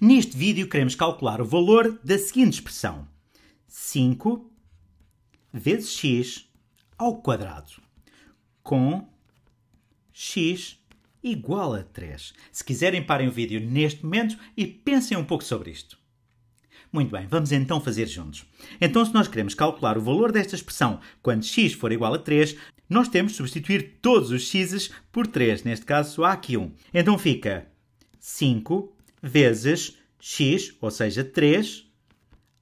Neste vídeo queremos calcular o valor da seguinte expressão. 5 vezes x ao quadrado, com x igual a 3. Se quiserem, parem o vídeo neste momento e pensem um pouco sobre isto. Muito bem, vamos então fazer juntos. Então, se nós queremos calcular o valor desta expressão quando x for igual a 3, nós temos de substituir todos os x's por 3. Neste caso, só há aqui um. Então fica 5 vezes x, ou seja, 3,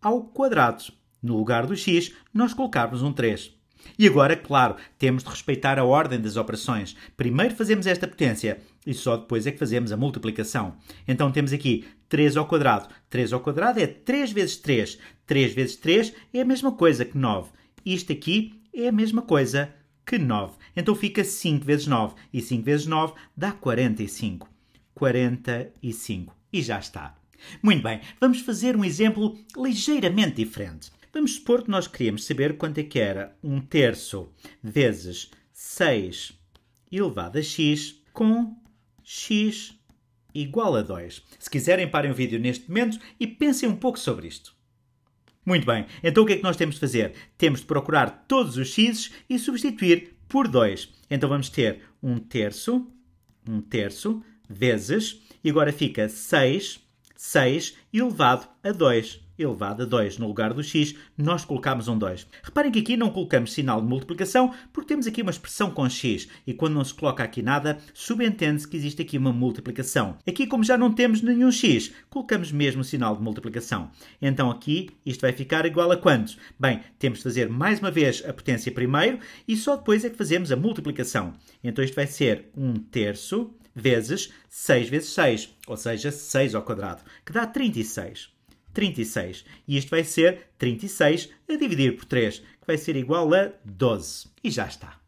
ao quadrado. No lugar do x, nós colocarmos um 3. E agora, claro, temos de respeitar a ordem das operações. Primeiro fazemos esta potência e só depois é que fazemos a multiplicação. Então temos aqui 3 ao quadrado. 3 ao quadrado é 3 vezes 3. 3 vezes 3 é a mesma coisa que 9. Isto aqui é a mesma coisa que 9. Então fica 5 vezes 9. E 5 vezes 9 dá 45. 45 e já está. Muito bem, vamos fazer um exemplo ligeiramente diferente. Vamos supor que nós queríamos saber quanto é que era um terço vezes 6 elevado a x com x igual a 2. Se quiserem, parem o vídeo neste momento e pensem um pouco sobre isto. Muito bem, então o que é que nós temos de fazer? Temos de procurar todos os x's e substituir por 2. Então vamos ter 1 terço, 1 terço vezes, e agora fica 6, 6 elevado a 2. Elevado a 2. No lugar do x, nós colocamos um 2. Reparem que aqui não colocamos sinal de multiplicação, porque temos aqui uma expressão com x, e quando não se coloca aqui nada, subentende-se que existe aqui uma multiplicação. Aqui, como já não temos nenhum x, colocamos mesmo o sinal de multiplicação. Então aqui, isto vai ficar igual a quantos? Bem, temos de fazer mais uma vez a potência primeiro, e só depois é que fazemos a multiplicação. Então isto vai ser 1 um terço vezes 6 vezes 6, ou seja, 6 ao quadrado, que dá 36. 36. E isto vai ser 36 a dividir por 3, que vai ser igual a 12. E já está.